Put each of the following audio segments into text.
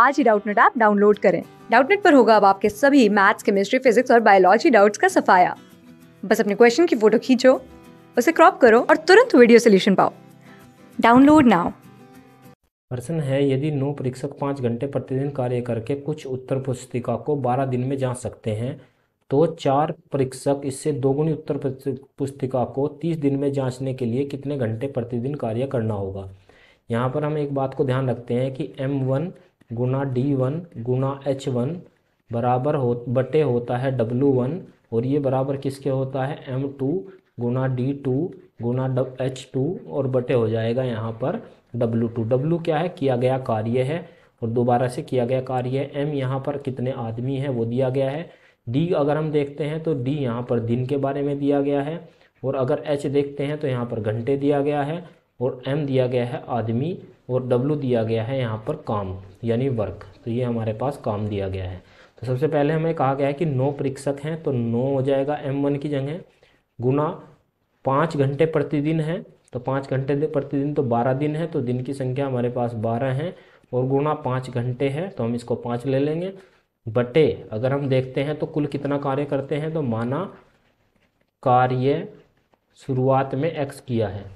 आज ही Doubtnut app download करें डाउटनेट पर होगा अब आपके सभी मैथ्स केमिस्ट्री फिजिक्स और बायोलॉजी डाउट्स का सफाया बस अपने क्वेश्चन की फोटो खींचो उसे क्रॉप करो और तुरंत वीडियो सोल्यूशन पाओ डाउनलोड नाउ प्रश्न है यदि नौ परीक्षक पाँच घंटे प्रतिदिन कार्य करके कुछ उत्तर पुस्तिका को बारह दिन में जांच सकते हैं तो चार परीक्षक इससे दोगुनी उत्तर पुस्तिका को तीस दिन में जांचने के लिए कितने घंटे प्रतिदिन कार्य करना होगा यहाँ पर हम एक बात को ध्यान रखते हैं कि M1 गुना डी वन गुना एच वन बराबर हो बटे होता है डब्लू वन और ये बराबर किसके होता है एम टू गुना डी टू गुना डब एच टू और बटे हो जाएगा यहाँ पर डब्लू टू डब्लू क्या है किया गया कार्य है और दोबारा से किया गया कार्य है एम यहाँ पर कितने आदमी हैं वो दिया गया है डी अगर हम देखते हैं तो डी यहाँ पर दिन के बारे में दिया गया है और अगर एच देखते हैं तो यहाँ पर घंटे दिया गया है और एम दिया गया है आदमी और डब्लू दिया गया है यहाँ पर काम यानी वर्क तो ये हमारे पास काम दिया गया है तो सबसे पहले हमें कहा गया है कि नौ परीक्षक हैं तो नौ हो जाएगा एम वन की जगह गुना पाँच घंटे प्रतिदिन है तो पाँच घंटे प्रतिदिन तो बारह दिन है तो दिन की संख्या हमारे पास बारह है और गुणा पाँच घंटे है तो हम इसको पाँच ले लेंगे बटे अगर हम देखते हैं तो कुल कितना कार्य करते हैं तो माना कार्य शुरुआत में एक्स किया है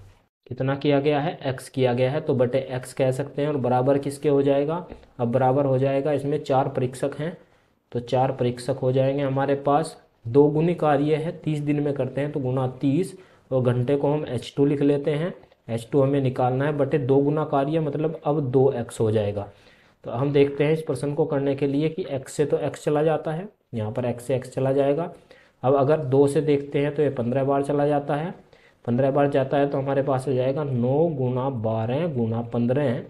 कितना किया गया है एक्स किया गया है तो बटे एक्स कह सकते हैं और बराबर किसके हो जाएगा अब बराबर हो जाएगा इसमें चार परीक्षक हैं तो चार परीक्षक हो जाएंगे हमारे पास दो गुनी कार्य है तीस दिन में करते हैं तो गुना तीस और घंटे को हम एच टू लिख लेते हैं एच टू हमें निकालना है बटे दो गुना कार्य मतलब अब दो एक्स हो जाएगा तो हम देखते हैं इस प्रश्न को करने के लिए कि एक्स से तो एक्स चला जाता है यहाँ पर एक्स से एक्स चला जाएगा अब अगर दो से देखते हैं तो ये पंद्रह बार चला जाता है पंद्रह बार जाता है तो हमारे पास आ जाएगा नौ गुना बारह गुना पंद्रह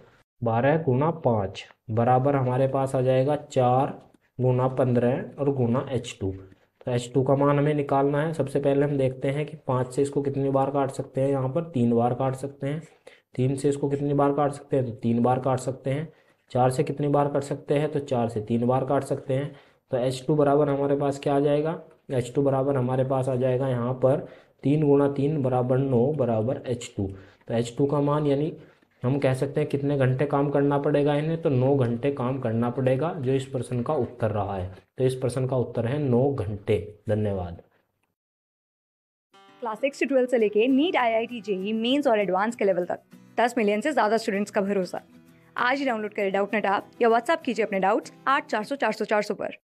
बारह गुना पाँच बराबर हमारे पास आ जाएगा चार गुना पंद्रह और गुना एच टू तो एच टू का मान हमें निकालना है सबसे पहले हम देखते हैं कि पाँच से इसको कितनी बार काट सकते हैं यहाँ पर तीन बार काट सकते हैं तीन से इसको कितनी बार काट सकते हैं तो तीन बार काट सकते हैं चार से कितनी बार काट सकते हैं तो चार से तीन बार काट सकते हैं तो एच टू बराबर हमारे पास क्या आ जाएगा एच टू बराबर हमारे पास आ जाएगा यहाँ पर तीन गुणा तीन बराबर नौ बराबर एच टू तो एच टू का मान यानी हम कह सकते हैं कितने घंटे काम करना पड़ेगा इन्हें तो नौ घंटे काम करना पड़ेगा जो इस प्रश्न का उत्तर रहा है तो इस प्रश्न का उत्तर है नौ घंटे धन्यवाद क्लास सिक्स से ट्वेल्थ से लेके NEET I I T JEE mains और एडवांस के लेवल तक दस मिलियन से ज़्यादा स्टूडेंट्स का भरोसा आज ही डाउनलोड करें डाउट नेट आप या व्हाट्सअप कीजिए अपने डाउट्स आठ चार सौ चार सौ चार सौ पर